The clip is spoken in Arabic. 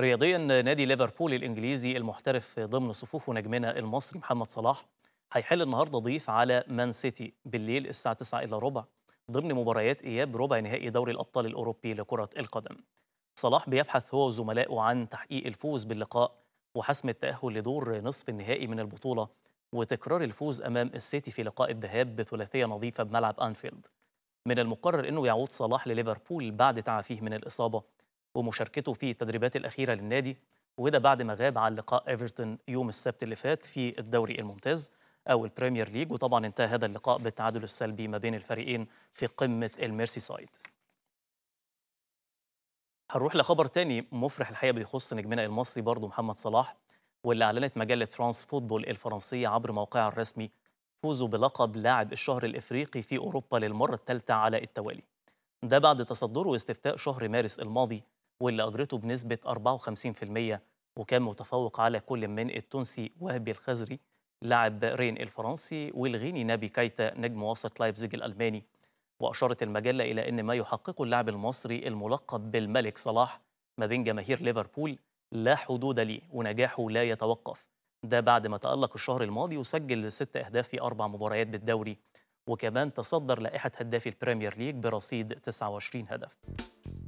رياضيا نادي ليفربول الانجليزي المحترف ضمن صفوف نجمنا المصري محمد صلاح هيحل النهارده ضيف على مان سيتي بالليل الساعه 9 الا ربع ضمن مباريات اياب ربع نهائي دوري الابطال الاوروبي لكره القدم. صلاح بيبحث هو وزملائه عن تحقيق الفوز باللقاء وحسم التاهل لدور نصف النهائي من البطوله وتكرار الفوز امام السيتي في لقاء الذهاب بثلاثيه نظيفه بملعب انفيلد. من المقرر انه يعود صلاح لليفربول بعد تعافيه من الاصابه ومشاركته في التدريبات الأخيرة للنادي وده بعد ما غاب عن لقاء ايفرتون يوم السبت اللي فات في الدوري الممتاز او البريمير ليج وطبعا انتهى هذا اللقاء بالتعادل السلبي ما بين الفريقين في قمه الميرسي سايد هنروح لخبر تاني مفرح الحقيقه بيخص نجمنا المصري برضه محمد صلاح واللي اعلنت مجله فرانس فوتبول الفرنسيه عبر موقعها الرسمي فوزه بلقب لاعب الشهر الافريقي في اوروبا للمره الثالثه على التوالي ده بعد تصدره استفتاء شهر مارس الماضي واللي أجرته بنسبة 54% وكان متفوق على كل من التونسي وهبي الخزري لاعب رين الفرنسي والغيني نابي كايتا نجم وسط لايبزيج الألماني وأشارت المجلة إلى أن ما يحققه اللاعب المصري الملقب بالملك صلاح ما بين جماهير ليفربول لا حدود ليه ونجاحه لا يتوقف ده بعد ما تألق الشهر الماضي وسجل ست أهداف في أربع مباريات بالدوري وكمان تصدر لائحة هدافي البريمير ليج برصيد 29 هدف